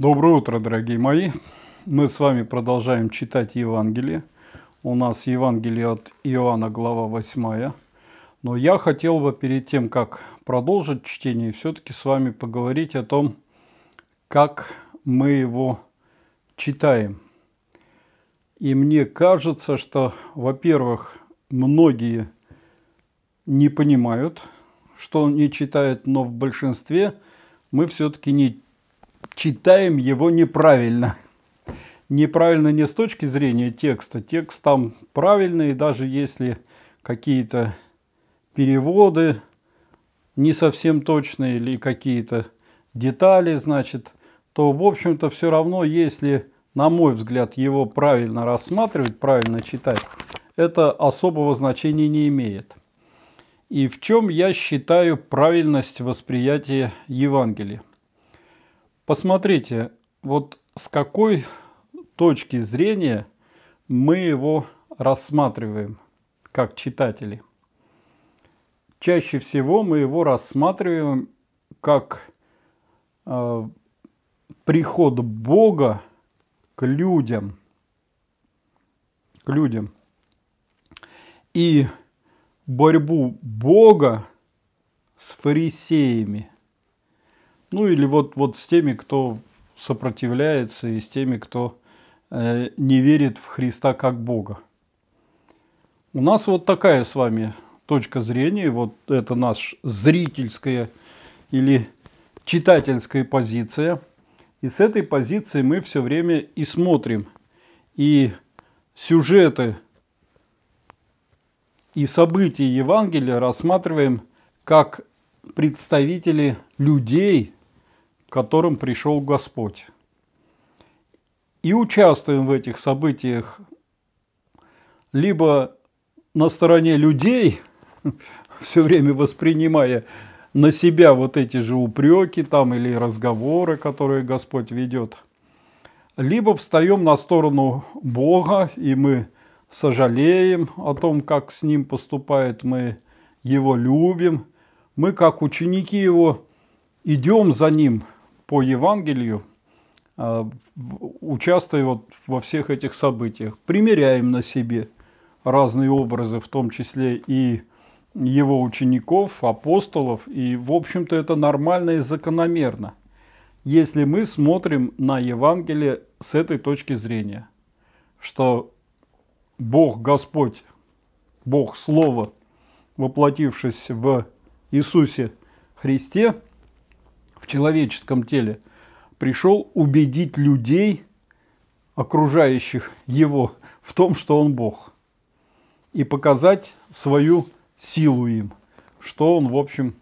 Доброе утро, дорогие мои! Мы с вами продолжаем читать Евангелие. У нас Евангелие от Иоанна, глава 8. Но я хотел бы перед тем, как продолжить чтение, все-таки с вами поговорить о том, как мы его читаем. И мне кажется, что, во-первых, многие не понимают, что не читают, но в большинстве мы все-таки не читаем его неправильно. Неправильно не с точки зрения текста. Текст там правильный, даже если какие-то переводы не совсем точные или какие-то детали, значит, то, в общем-то, все равно, если, на мой взгляд, его правильно рассматривать, правильно читать, это особого значения не имеет. И в чем я считаю правильность восприятия Евангелия? Посмотрите, вот с какой точки зрения мы его рассматриваем, как читатели. Чаще всего мы его рассматриваем как э, приход Бога к людям. К людям. И борьбу Бога с фарисеями – ну или вот, вот с теми, кто сопротивляется, и с теми, кто э, не верит в Христа как Бога. У нас вот такая с вами точка зрения, вот это наш зрительская или читательская позиция. И с этой позиции мы все время и смотрим. И сюжеты и события Евангелия рассматриваем как представители людей – которым пришел Господь. И участвуем в этих событиях либо на стороне людей, все время воспринимая на себя вот эти же упреки там или разговоры, которые Господь ведет, либо встаем на сторону Бога, и мы сожалеем о том, как с Ним поступает, мы Его любим, мы как ученики Его идем за Ним – по Евангелию а, участвуя вот во всех этих событиях. Примеряем на себе разные образы, в том числе и его учеников, апостолов. И, в общем-то, это нормально и закономерно, если мы смотрим на Евангелие с этой точки зрения, что Бог Господь, Бог Слово, воплотившись в Иисусе Христе – в человеческом теле пришел убедить людей, окружающих его, в том, что он Бог, и показать свою силу им, что он, в общем,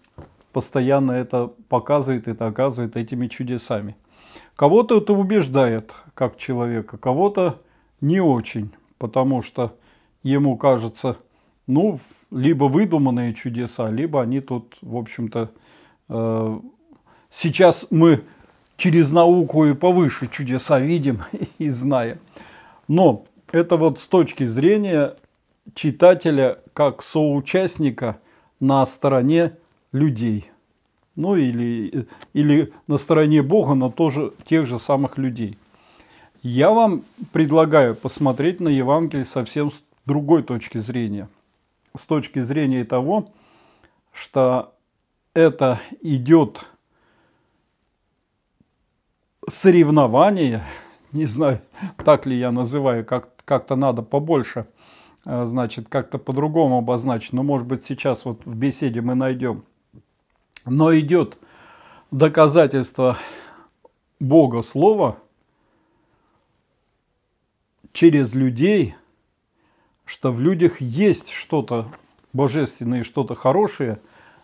постоянно это показывает это оказывает этими чудесами. Кого-то это убеждает как человека, кого-то не очень, потому что ему кажется, ну, либо выдуманные чудеса, либо они тут, в общем-то, э Сейчас мы через науку и повыше чудеса видим и знаем. Но это вот с точки зрения читателя как соучастника на стороне людей. Ну или, или на стороне Бога, но тоже тех же самых людей. Я вам предлагаю посмотреть на Евангелие совсем с другой точки зрения. С точки зрения того, что это идет соревнования, не знаю, так ли я называю, как-то как надо побольше, э, значит, как-то по-другому обозначить, но может быть сейчас вот в беседе мы найдем. Но идет доказательство Бога Слова через людей, что в людях есть что-то божественное, что-то хорошее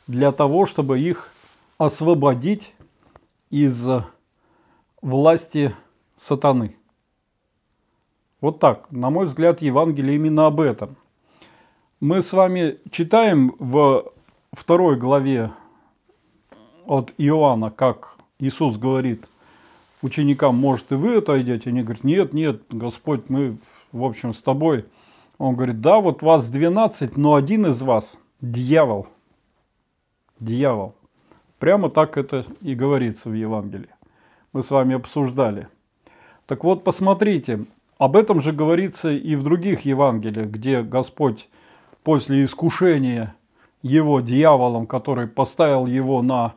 для того, чтобы их освободить из власти сатаны. Вот так, на мой взгляд, Евангелие именно об этом. Мы с вами читаем во второй главе от Иоанна, как Иисус говорит ученикам, может и вы отойдете? Они говорят, нет, нет, Господь, мы, в общем, с тобой. Он говорит, да, вот вас 12, но один из вас – дьявол. Дьявол. Прямо так это и говорится в Евангелии мы с вами обсуждали. Так вот, посмотрите, об этом же говорится и в других Евангелиях, где Господь после искушения его дьяволом, который поставил его на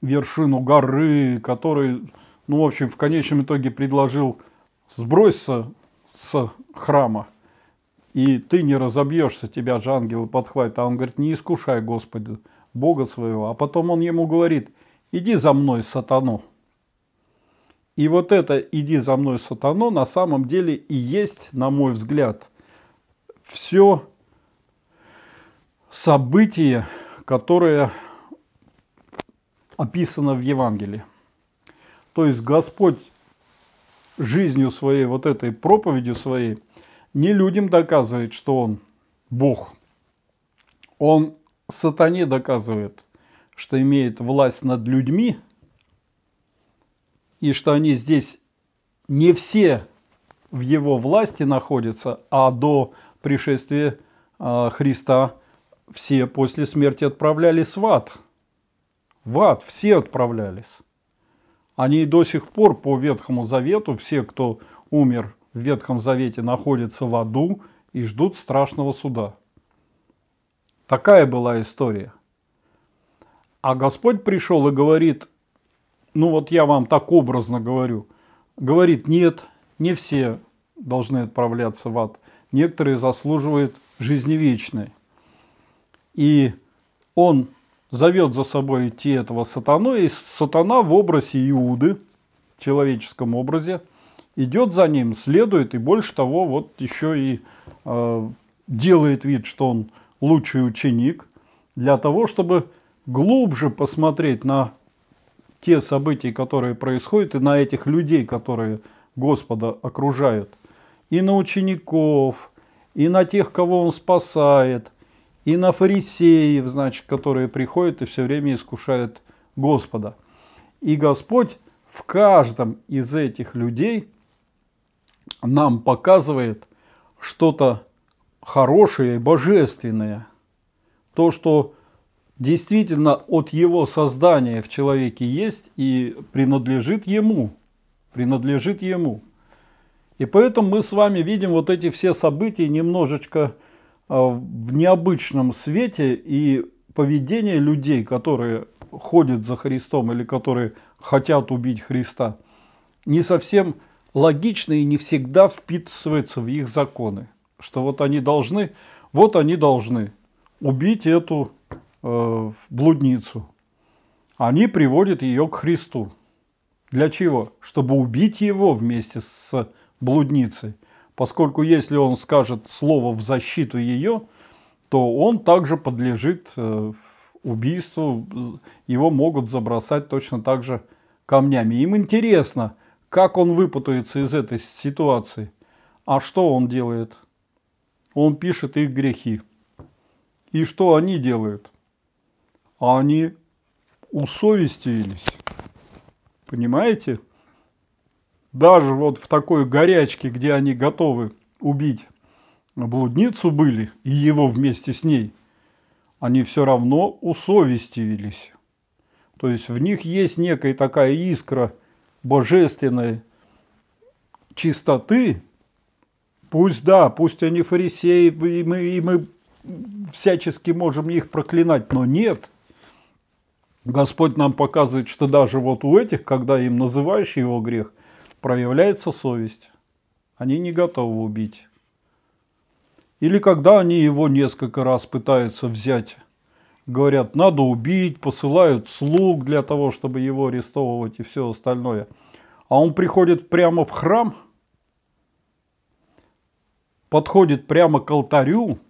вершину горы, который, ну, в общем, в конечном итоге предложил сброситься с храма, и ты не разобьешься, тебя же ангелы подхватят. А он говорит, не искушай Господа, Бога своего. А потом он ему говорит, иди за мной, сатану. И вот это «иди за мной, сатано» на самом деле и есть, на мой взгляд, все событие, которое описано в Евангелии. То есть Господь жизнью своей, вот этой проповедью своей, не людям доказывает, что Он Бог. Он сатане доказывает, что имеет власть над людьми, и что они здесь не все в его власти находятся, а до пришествия а, Христа все после смерти отправлялись в ад. В ад все отправлялись. Они до сих пор по Ветхому Завету, все, кто умер в Ветхом Завете, находятся в аду и ждут страшного суда. Такая была история. А Господь пришел и говорит, ну вот я вам так образно говорю, говорит, нет, не все должны отправляться в ад, некоторые заслуживают жизни вечной. И он зовет за собой идти этого сатану, и сатана в образе Иуды, в человеческом образе, идет за ним, следует, и больше того, вот еще и э, делает вид, что он лучший ученик, для того, чтобы глубже посмотреть на те события, которые происходят, и на этих людей, которые Господа окружают, и на учеников, и на тех, кого Он спасает, и на фарисеев, значит, которые приходят и все время искушают Господа. И Господь в каждом из этих людей нам показывает что-то хорошее и божественное. То, что действительно от его создания в человеке есть и принадлежит ему. Принадлежит ему. И поэтому мы с вами видим вот эти все события немножечко а, в необычном свете и поведение людей, которые ходят за Христом или которые хотят убить Христа, не совсем логично и не всегда вписывается в их законы. Что вот они должны, вот они должны убить эту Э, в блудницу. Они приводят ее к Христу. Для чего? Чтобы убить его вместе с блудницей. Поскольку если он скажет слово в защиту ее, то он также подлежит э, убийству. Его могут забросать точно так же камнями. Им интересно, как он выпутается из этой ситуации. А что он делает? Он пишет их грехи. И что они делают? а они усовестились. Понимаете? Даже вот в такой горячке, где они готовы убить блудницу были и его вместе с ней, они все равно усовестились. То есть в них есть некая такая искра божественной чистоты. Пусть да, пусть они фарисеи, и мы, и мы всячески можем их проклинать, но нет – Господь нам показывает, что даже вот у этих, когда им называешь его грех, проявляется совесть. Они не готовы убить. Или когда они его несколько раз пытаются взять, говорят, надо убить, посылают слуг для того, чтобы его арестовывать и все остальное. А он приходит прямо в храм, подходит прямо к алтарю,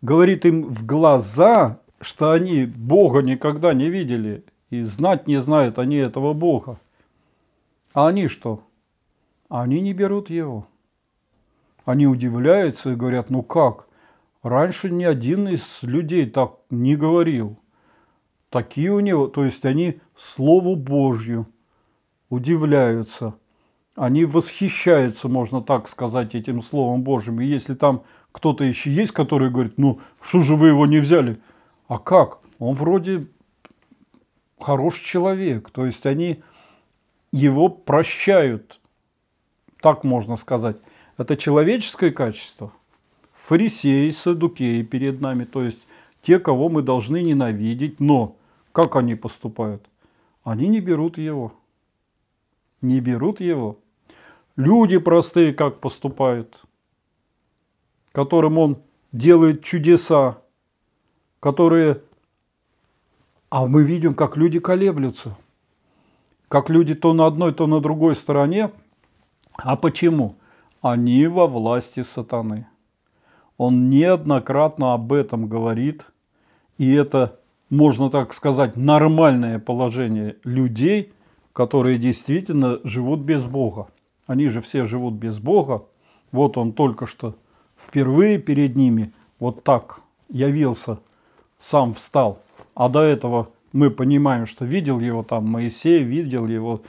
говорит им в глаза что они Бога никогда не видели и знать не знают они этого Бога. А они что? Они не берут его. Они удивляются и говорят, ну как? Раньше ни один из людей так не говорил. Такие у него, то есть они Слову Божью удивляются. Они восхищаются, можно так сказать, этим Словом Божьим. И если там кто-то еще есть, который говорит, ну что же вы его не взяли – а как? Он вроде хороший человек. То есть они его прощают. Так можно сказать. Это человеческое качество. Фарисеи, садукеи перед нами. То есть те, кого мы должны ненавидеть. Но как они поступают? Они не берут его. Не берут его. Люди простые как поступают, которым он делает чудеса, которые... А мы видим, как люди колеблются. Как люди то на одной, то на другой стороне. А почему? Они во власти сатаны. Он неоднократно об этом говорит. И это, можно так сказать, нормальное положение людей, которые действительно живут без Бога. Они же все живут без Бога. Вот он только что впервые перед ними вот так явился – сам встал. А до этого мы понимаем, что видел его там Моисей, видел его.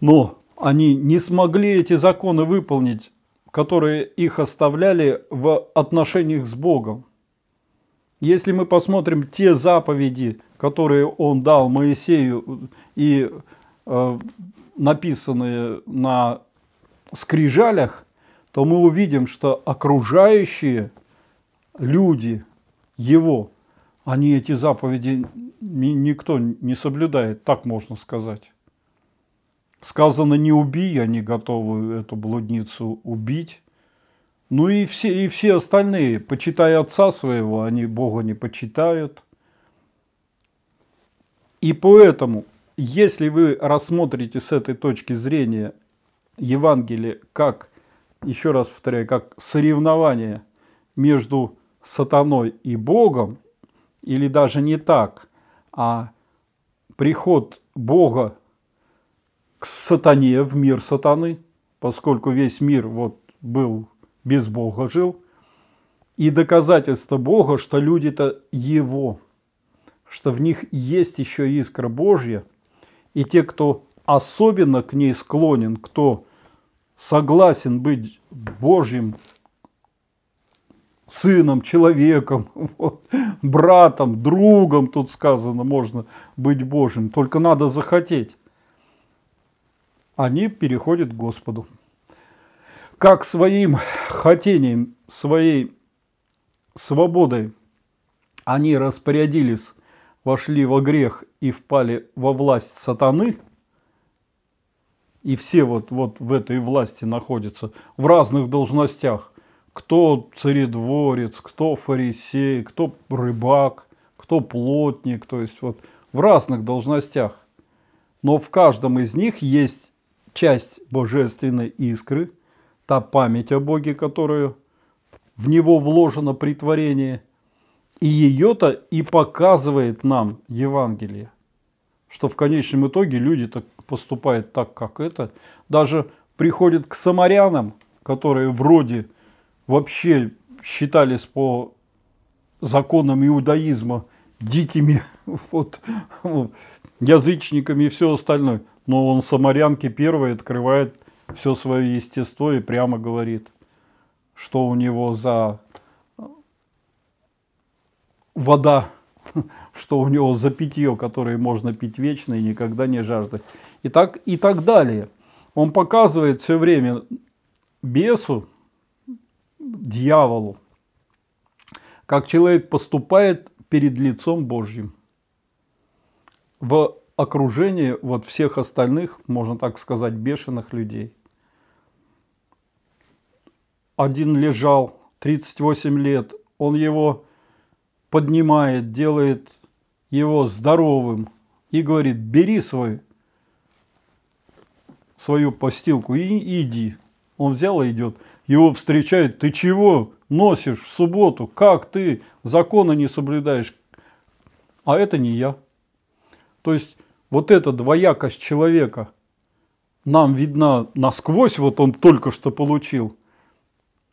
Но они не смогли эти законы выполнить, которые их оставляли в отношениях с Богом. Если мы посмотрим те заповеди, которые он дал Моисею и э, написанные на скрижалях, то мы увидим, что окружающие люди – его. Они эти заповеди никто не соблюдает, так можно сказать. Сказано «не убий», они готовы эту блудницу убить. Ну и все, и все остальные, почитай отца своего, они Бога не почитают. И поэтому, если вы рассмотрите с этой точки зрения Евангелие как, еще раз повторяю, как соревнование между сатаной и Богом, или даже не так, а приход Бога к сатане, в мир сатаны, поскольку весь мир вот был без Бога жил, и доказательство Бога, что люди-то Его, что в них есть еще искра Божья, и те, кто особенно к ней склонен, кто согласен быть Божьим сыном, человеком, вот, братом, другом, тут сказано, можно быть Божьим, только надо захотеть. Они переходят к Господу. Как своим хотением, своей свободой они распорядились, вошли во грех и впали во власть сатаны, и все вот, вот в этой власти находятся, в разных должностях, кто царедворец, кто фарисей, кто рыбак, кто плотник, то есть вот в разных должностях. Но в каждом из них есть часть божественной искры, та память о Боге, которую в него вложено при творении, и ее-то и показывает нам Евангелие, что в конечном итоге люди так поступают так, как это, даже приходят к самарянам, которые вроде – вообще считались по законам иудаизма дикими вот, язычниками и все остальное. Но он самарянке первой открывает все свое естество и прямо говорит, что у него за э, вода, что у него за питье, которое можно пить вечно и никогда не жаждать. И так, и так далее. Он показывает все время бесу, дьяволу, как человек поступает перед лицом Божьим. В окружении вот всех остальных, можно так сказать, бешеных людей. Один лежал 38 лет, он его поднимает, делает его здоровым и говорит, бери свой, свою постилку и иди. Он взял и идет. Его встречает, ты чего носишь в субботу? Как ты закона не соблюдаешь? А это не я. То есть вот эта двоякость человека нам видна насквозь, вот он только что получил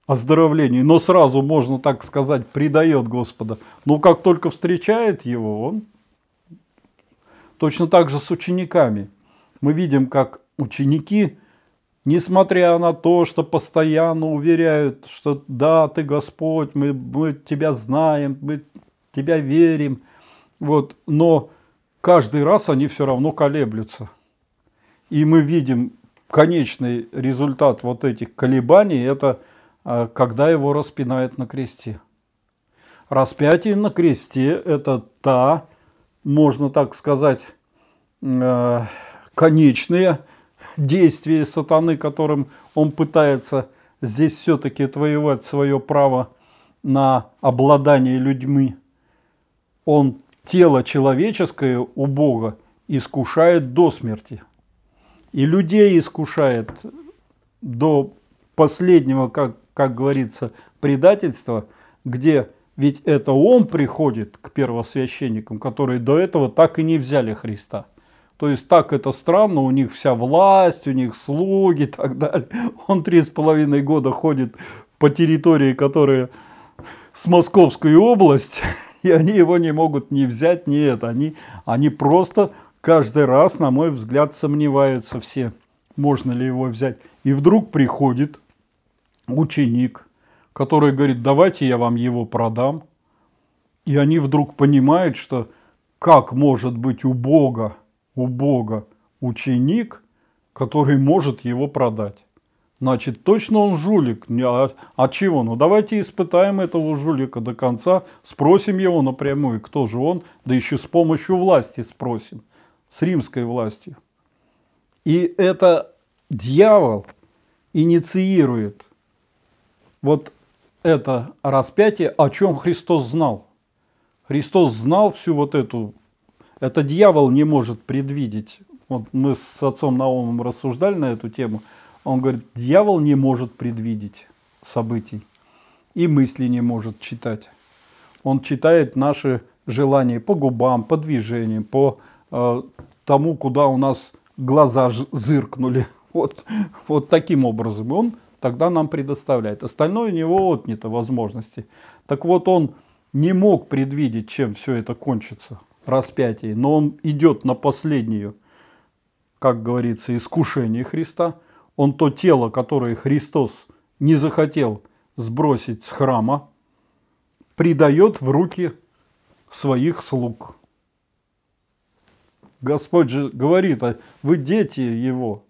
оздоровление, но сразу, можно так сказать, предает Господа. Но как только встречает его, он точно так же с учениками. Мы видим, как ученики – Несмотря на то, что постоянно уверяют, что да, ты Господь, мы, мы тебя знаем, мы тебя верим. Вот, но каждый раз они все равно колеблются. И мы видим конечный результат вот этих колебаний, это а, когда его распинают на кресте. Распятие на кресте – это та, можно так сказать, э, конечная действие сатаны, которым он пытается здесь все-таки отвоевать свое право на обладание людьми. Он тело человеческое у Бога искушает до смерти. И людей искушает до последнего, как, как говорится, предательства, где ведь это он приходит к первосвященникам, которые до этого так и не взяли Христа – то есть так это странно, у них вся власть, у них слуги и так далее. Он три с половиной года ходит по территории, которая с Московской область, и они его не могут не взять, ни это. Они, они просто каждый раз, на мой взгляд, сомневаются все, можно ли его взять. И вдруг приходит ученик, который говорит, давайте я вам его продам. И они вдруг понимают, что как может быть у Бога у Бога ученик, который может его продать. Значит, точно он жулик. А, а чего? Ну, давайте испытаем этого жулика до конца, спросим его напрямую, кто же он, да еще с помощью власти спросим, с римской властью. И это дьявол инициирует вот это распятие, о чем Христос знал. Христос знал всю вот эту это дьявол не может предвидеть. Вот мы с отцом Наумом рассуждали на эту тему. Он говорит, дьявол не может предвидеть событий и мысли не может читать. Он читает наши желания по губам, по движениям, по э, тому, куда у нас глаза зыркнули. Вот, вот таким образом. И он тогда нам предоставляет. Остальное у него отнято возможности. Так вот, он не мог предвидеть, чем все это кончится распятии, но он идет на последнюю, как говорится, искушение Христа. Он то тело, которое Христос не захотел сбросить с храма, придает в руки своих слуг. Господь же говорит, «А вы дети его,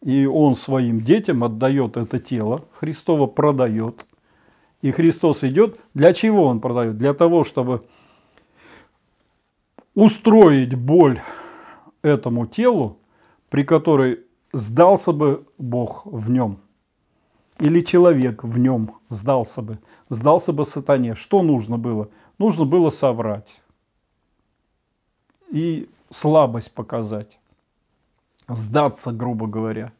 и он своим детям отдает это тело, Христово продает. И Христос идет, для чего он продает? Для того, чтобы устроить боль этому телу, при которой сдался бы Бог в нем. Или человек в нем сдался бы, сдался бы сатане. Что нужно было? Нужно было соврать и слабость показать, сдаться, грубо говоря.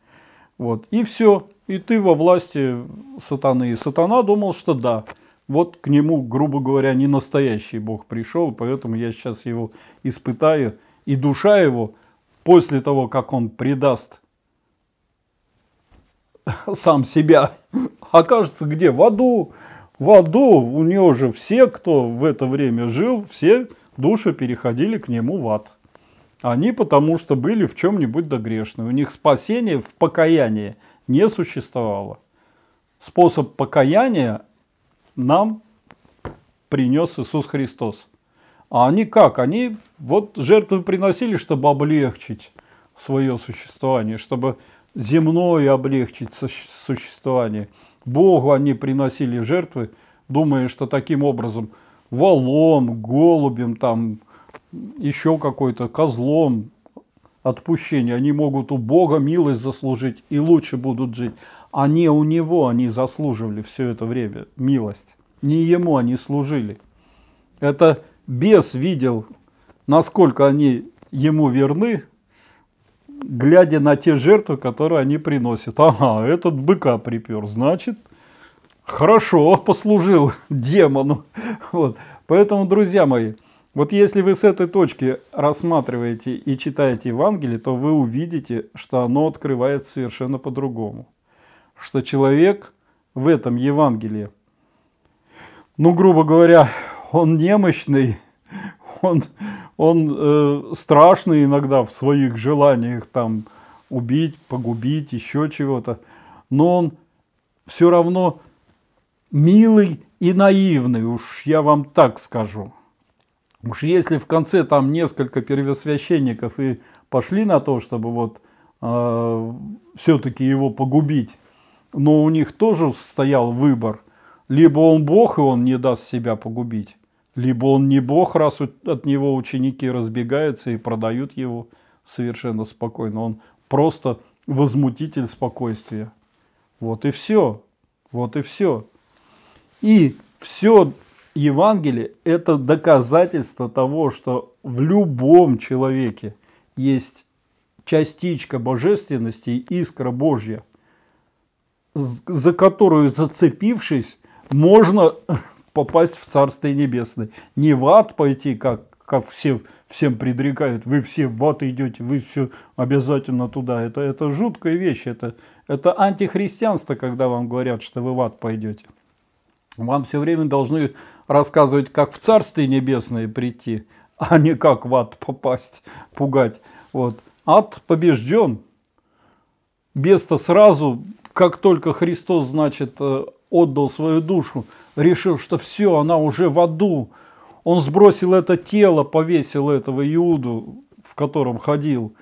Вот. И все. И ты во власти сатаны. И сатана думал, что да, вот к нему, грубо говоря, не настоящий Бог пришел, поэтому я сейчас его испытаю. И душа его, после того, как он предаст сам себя, окажется где? В аду. В аду у него же все, кто в это время жил, все души переходили к нему в ад. Они потому что были в чем-нибудь догрешны. У них спасение в покаянии не существовало. Способ покаяния нам принес Иисус Христос. А они как? Они вот жертвы приносили, чтобы облегчить свое существование, чтобы земное облегчить существование. Богу они приносили жертвы, думая, что таким образом валом, голубем, там, еще какой-то козлом отпущение. Они могут у Бога милость заслужить и лучше будут жить. Они а у него они заслуживали все это время милость. Не ему они служили. Это бес видел, насколько они ему верны, глядя на те жертвы, которые они приносят. Ага, этот быка припер, значит, хорошо послужил демону. Вот. Поэтому, друзья мои, вот если вы с этой точки рассматриваете и читаете Евангелие, то вы увидите, что оно открывает совершенно по-другому что человек в этом Евангелии, ну, грубо говоря, он немощный, он, он э, страшный иногда в своих желаниях там убить, погубить, еще чего-то, но он все равно милый и наивный, уж я вам так скажу. Уж если в конце там несколько первосвященников и пошли на то, чтобы вот э, все-таки его погубить, но у них тоже стоял выбор. Либо он бог, и он не даст себя погубить, либо он не бог, раз от него ученики разбегаются и продают его совершенно спокойно. Он просто возмутитель спокойствия. Вот и все. Вот и все. И все Евангелие – это доказательство того, что в любом человеке есть частичка божественности и искра Божья – за которую, зацепившись, можно попасть в Царствие Небесное. Не в ад пойти, как, как всем, всем предрекают, вы все в ад идете, вы все обязательно туда. Это, это жуткая вещь, это, это антихристианство, когда вам говорят, что вы в ад пойдете. Вам все время должны рассказывать, как в Царствие Небесное прийти, а не как в ад попасть, пугать. Вот. Ад побежден. Бес-то сразу как только Христос, значит, э, отдал свою душу, решил, что все, она уже в аду, он сбросил это тело, повесил этого Иуду, в котором ходил,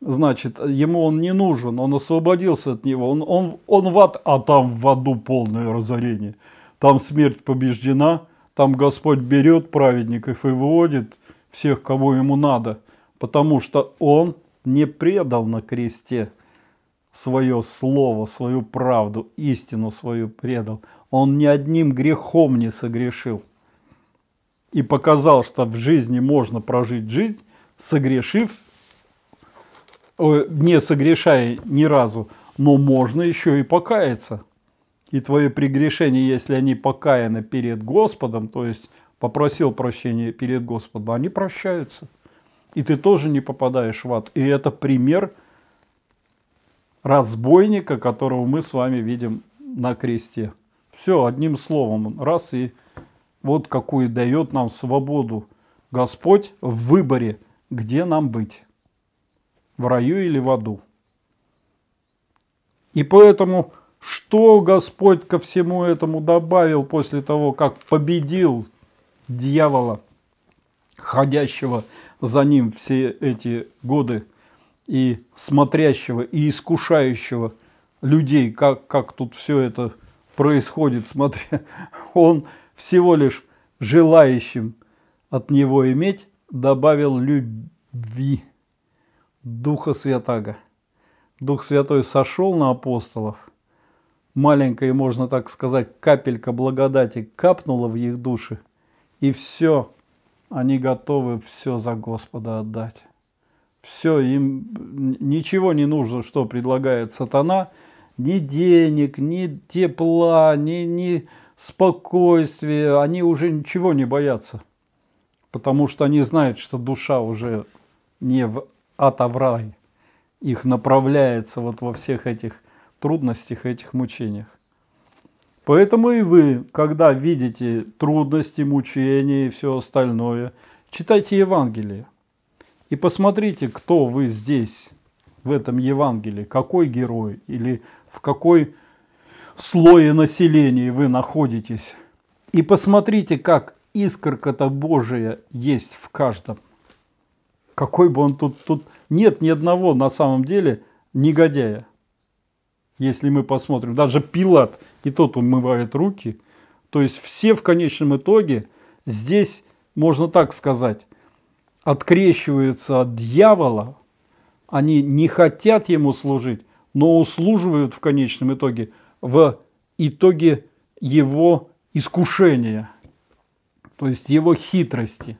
значит, ему он не нужен, он освободился от него, он, он, он в ад, а там в аду полное разорение. Там смерть побеждена, там Господь берет праведников и выводит всех, кого ему надо, потому что он не предал на кресте свое слово, свою правду, истину свою предал. Он ни одним грехом не согрешил. И показал, что в жизни можно прожить жизнь, согрешив, э, не согрешая ни разу, но можно еще и покаяться. И твои прегрешения, если они покаяны перед Господом, то есть попросил прощения перед Господом, они прощаются. И ты тоже не попадаешь в ад. И это пример – разбойника, которого мы с вами видим на кресте. Все, одним словом, раз и вот какую дает нам свободу Господь в выборе, где нам быть, в раю или в аду. И поэтому, что Господь ко всему этому добавил после того, как победил дьявола, ходящего за ним все эти годы – и смотрящего, и искушающего людей, как, как тут все это происходит, смотря, он всего лишь желающим от него иметь добавил любви Духа Святаго. Дух Святой сошел на апостолов, маленькая, можно так сказать, капелька благодати капнула в их души, и все, они готовы все за Господа отдать. Все, им ничего не нужно, что предлагает сатана. Ни денег, ни тепла, ни, ни спокойствия. Они уже ничего не боятся. Потому что они знают, что душа уже не в ад, а в рай. Их направляется вот во всех этих трудностях, этих мучениях. Поэтому и вы, когда видите трудности, мучения и все остальное, читайте Евангелие. И посмотрите, кто вы здесь, в этом Евангелии, какой герой или в какой слое населения вы находитесь. И посмотрите, как искорка-то Божия есть в каждом. Какой бы он тут... Тут нет ни одного на самом деле негодяя. Если мы посмотрим, даже Пилат, и тот умывает руки. То есть все в конечном итоге здесь, можно так сказать, открещиваются от дьявола, они не хотят ему служить, но услуживают в конечном итоге, в итоге его искушения, то есть его хитрости.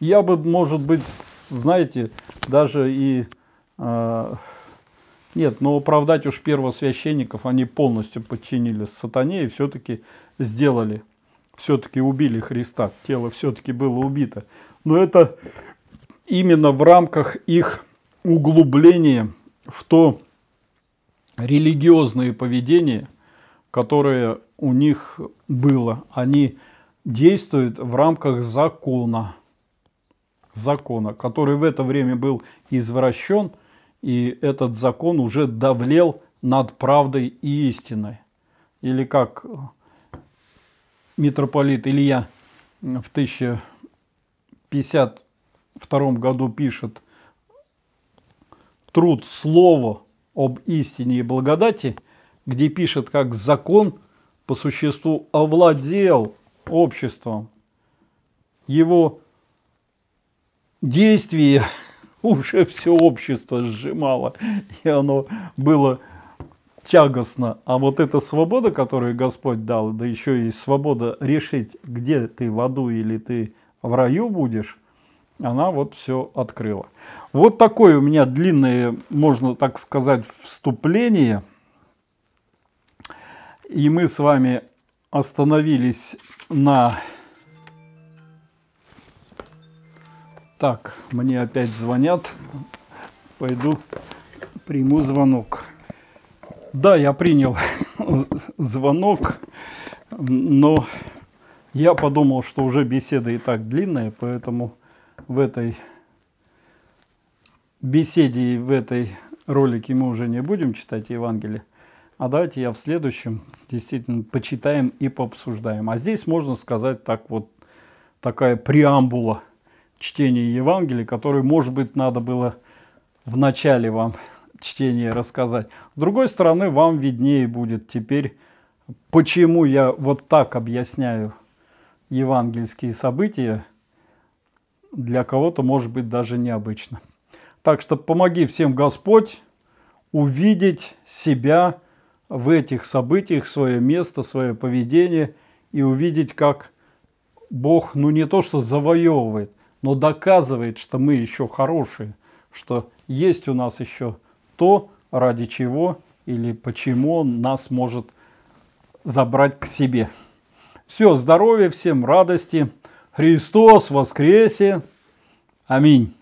Я бы, может быть, знаете, даже и... Э, нет, но оправдать уж первосвященников они полностью подчинились сатане и все-таки сделали. Все-таки убили Христа, тело все-таки было убито но это именно в рамках их углубления в то религиозное поведение, которое у них было. Они действуют в рамках закона, закона, который в это время был извращен, и этот закон уже давлел над правдой и истиной. Или как митрополит Илья в 1000 52 году пишет труд «Слово об истине и благодати», где пишет, как закон по существу овладел обществом. Его действие уже все общество сжимало, и оно было тягостно. А вот эта свобода, которую Господь дал, да еще и свобода решить, где ты в аду или ты в раю будешь, она вот все открыла. Вот такое у меня длинное, можно так сказать, вступление. И мы с вами остановились на... Так, мне опять звонят. Пойду приму звонок. Да, я принял звонок, но... Я подумал, что уже беседа и так длинная, поэтому в этой беседе и в этой ролике мы уже не будем читать Евангелие. А давайте я в следующем действительно почитаем и пообсуждаем. А здесь можно сказать так вот, такая преамбула чтения Евангелия, которую, может быть, надо было в начале вам чтения рассказать. С другой стороны, вам виднее будет теперь, почему я вот так объясняю евангельские события для кого-то, может быть, даже необычно. Так что помоги всем Господь увидеть себя в этих событиях, свое место, свое поведение и увидеть, как Бог, ну не то что завоевывает, но доказывает, что мы еще хорошие, что есть у нас еще то, ради чего или почему Он нас может забрать к себе. Все, здоровья всем, радости. Христос воскресе. Аминь.